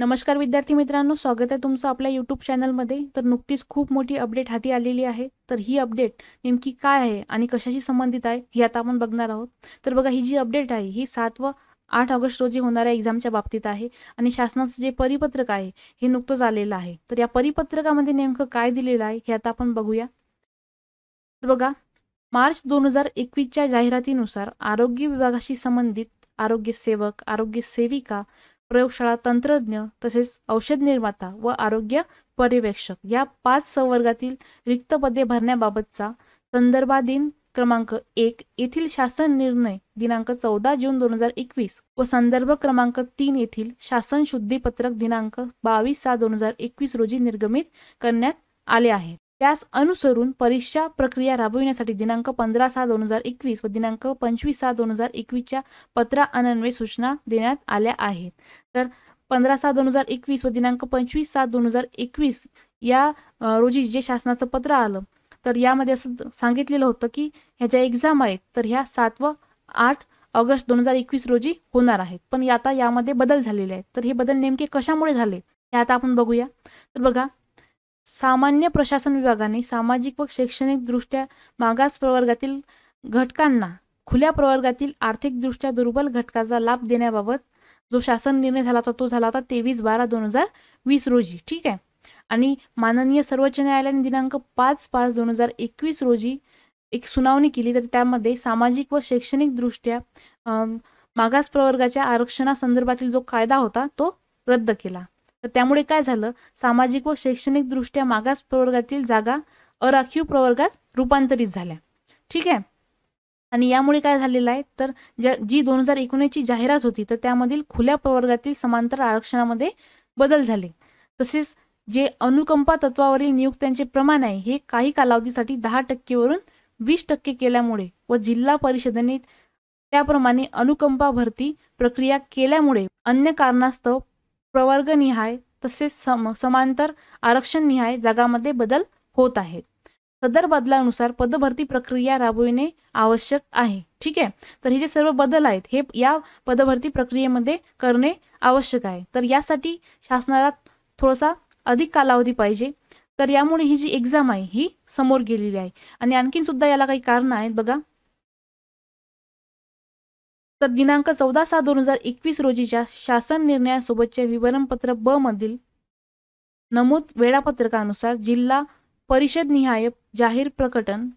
नमस्कार विद्यार्थी मित्रांनो स्वागत आहे तुमचं आपल्या यूट्यूब चॅनलमध्ये तर नुकतीच खूप मोठी अपडेट हाती आलेली आहे तर ही अपडेट नेमकी काय आहे आणि कशाशी संबंधित आहे हे आता आपण बघणार आहोत तर बघा ही जी अपडेट आहे ही सात व आठ ऑगस्ट रोजी होणाऱ्या एक्झामच्या बाबतीत आहे आणि शासनाचं जे परिपत्रक आहे हे नुकतंच आलेलं आहे तर या परिपत्रकामध्ये नेमकं काय दिलेलं आहे हे आता आपण बघूया तर बघा मार्च दोन हजार एकवीसच्या जाहिरातीनुसार आरोग्य विभागाशी संबंधित आरोग्य सेवक आरोग्य सेविका प्रयोगशाळा तंत्रज्ञ तसेच औषध निर्माता व आरोग्य पर्यवेक्षक या पाच संवर्गातील रिक्त पदे भरण्याबाबतचा संदर्भाधीन क्रमांक एक येथील शासन निर्णय दिनांक चौदा जून दोन हजार एकवीस व संदर्भ क्रमांक तीन येथील शासन शुद्धीपत्रक दिनांक बावीस सहा दोन हजार एकवीस रोजी निर्गमित करण्यात आले आहे त्यास अनुसरून परीक्षा प्रक्रिया राबविण्यासाठी दिनांक पंधरा सहा दोन हजार एकवीस व दिनांक पंचवीस सहा दोन हजार एकवीसच्या पत्रा अनन्वय सूचना देण्यात आल्या आहेत तर पंधरा सहा दोन हजार एकवीस व दिनांक पंचवीस सात दोन हजार एकवीस या रोजी जे शासनाचं पत्र आलं तर यामध्ये असं सांगितलेलं होतं की ह्या ज्या एक्झाम आहेत तर ह्या सात व आठ ऑगस्ट दोन हजार एकवीस रोजी होणार आहेत पण आता यामध्ये बदल झालेले आहेत तर हे बदल नेमके कशामुळे झाले हे आता आपण बघूया तर बघा सामान्य प्रशासन विभागाने सामाजिक व शैक्षणिकदृष्ट्या मागास प्रवर्गातील घटकांना खुल्या प्रवर्गातील आर्थिकदृष्ट्या दुर्बल घटकाचा लाभ देण्याबाबत जो शासन निर्णय झाला होता तो झाला होता तेवीस बारा दोन हजार वीस रोजी ठीक आहे आणि माननीय सर्वोच्च न्यायालयाने दिनांक पाच पाच दोन हजार एकवीस रोजी एक सुनावणी केली तर त्यामध्ये सामाजिक व शैक्षणिकदृष्ट्या मागास प्रवर्गाच्या आरक्षणासंदर्भातील जो कायदा होता तो रद्द केला तर त्यामुळे काय झालं सामाजिक व शैक्षणिकदृष्ट्या मागास प्रवर्गातील जागा अराखीव प्रवर्गात रूपांतरित झाल्या ठीक आहे आणि यामुळे काय झालेलं आहे तर ज्या जी दोन हजार एकोणीसची जाहिरात होती तर त्यामधील खुल्या प्रवर्गातील समांतर आरक्षणामध्ये बदल झाले तसेच जे अनुकंपा तत्वावरील नियुक्त्यांचे प्रमाण आहे हे काही कालावधीसाठी दहा टक्केवरून वीस टक्के केल्यामुळे व जिल्हा परिषदेने त्याप्रमाणे अनुकंपा भरती प्रक्रिया केल्यामुळे अन्य कारणास्तव प्रवर्गनिहाय तसेच सम समांतर आरक्षणनिहाय जागामध्ये बदल होत आहेत सदर बदलानुसार पदभरती प्रक्रिया राबविणे आवश्यक आहे ठीक आहे तर हे जे सर्व बदल आहेत हे या पदभरती प्रक्रियेमध्ये करणे आवश्यक आहे तर यासाठी शासनाला थोडासा अधिक कालावधी पाहिजे तर यामुळे ही जी एक्झाम आहे ही समोर गेलेली आहे आणि आणखीन सुद्धा याला काही कारण आहेत बघा तर दिनांक चौदा सहा दोन हजार एकवीस रोजीच्या शासन निर्णयासोबतचे विवरणपत्र ब मधील नमूद वेळापत्रकानुसार जिल्हा परिषद निहाय जाहीर प्रकटन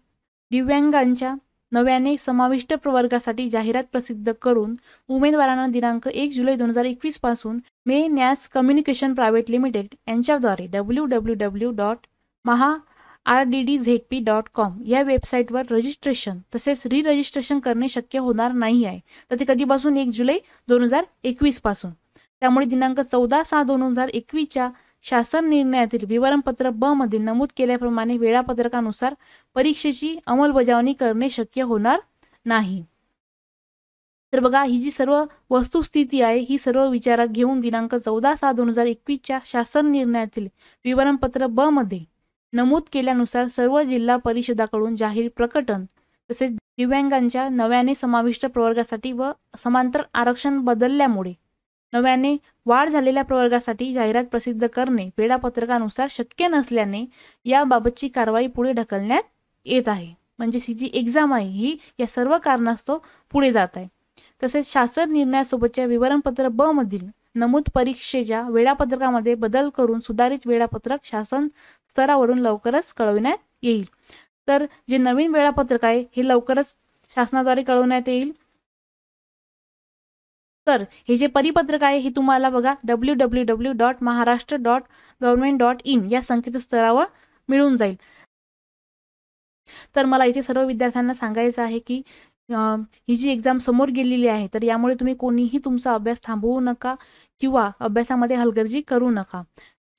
दिव्यांगांच्या नव्याने समाविष्ट प्रवर्गासाठी जाहिरात प्रसिद्ध करून उमेदवारांना दिनांक एक जुलै दोन हजार एकवीस पासून मे नॅस कम्युनिकेशन प्रायव्हेट लिमिटेड यांच्याद्वारे W W W dot maha R D D Z P dot com या वेबसाईटवर रजिस्ट्रेशन तसेच रिरजिस्ट्रेशन करणे शक्य होणार नाही आहे तर ते कधीपासून एक जुलै दोन हजार एकवीस पासून त्यामुळे दिनांक चौदा सहा दोन हजार एकवीसच्या शासन निर्णयातील विवरणपत्र ब मध्ये नमूद केल्याप्रमाणे वेळापत्रकानुसार परीक्षेची अंमलबजावणी करणे शक्य होणार नाही तर बघा ही जी सर्व वस्तुस्थिती आहे ही सर्व विचारात घेऊन दिनांक चौदा सहा दोन हजार एकवीसच्या शासन निर्णयातील विवरणपत्र ब मध्ये नमूद केल्यानुसार सर्व जिल्हा परिषदाकडून जाहीर प्रकटन तसेच दिव्यांगांच्या नव्याने समाविष्ट प्रवर्गासाठी व समांतर आरक्षण बदलल्यामुळे नव्याने वाढ झालेल्या प्रवर्गासाठी जाहिरात प्रसिद्ध करणे वेळापत्रकानुसार शक्य नसल्याने याबाबतची कारवाई पुढे ढकलण्यात येत आहे म्हणजे सी जी एक्झाम आहे ही या सर्व कारणास्तव पुढे जात आहे तसेच शासन निर्णयासोबतच्या विवरणपत्र ब मधील नमूद परीक्षेच्या वेळापत्रकामध्ये बदल करून सुधारित वेळापत्रक शासन स्तरावरून लवकरच कळविण्यात येईल तर जे नवीन वेळापत्रक आहे हे लवकरच शासनाद्वारे कळवण्यात येईल तर हे जे परिपत्रक आहे हे तुम्हाला बघा W W W dot Maharashtra dot government dot in या संकेतस्थळावर मिळून जाईल तर मला इथे सर्व विद्यार्थ्यांना सांगायचं आहे की ही जी एक्झाम समोर गेलेली आहे तर यामुळे तुम्ही कोणीही तुमचा अभ्यास थांबवू नका किंवा अभ्यासामध्ये हलगर्जी करू नका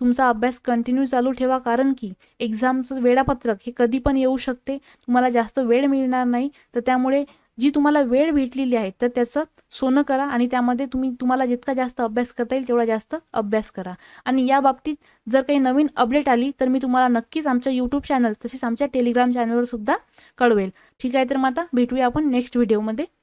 तुमचा अभ्यास कंटिन्यू चालू ठेवा कारण की एक्झामचं वेळापत्रक हे कधी पण येऊ शकते तुम्हाला जास्त वेळ मिळणार नाही तर त्यामुळे जी तुम्हाला वेळ भेटलेली आहे तर त्याचं सोनं करा आणि त्यामध्ये तुम्ही तुम्हाला जितका जास्त अभ्यास करता येईल तेवढा जास्त अभ्यास करा आणि या बाबतीत जर काही नवीन अपडेट आली तर मी तुम्हाला नक्कीच आमच्या यूट्यूब चॅनल तसेच आमच्या टेलिग्राम चॅनलवर सुद्धा कळवेल ठीक आहे तर मग आता भेटूया आपण नेक्स्ट व्हिडिओमध्ये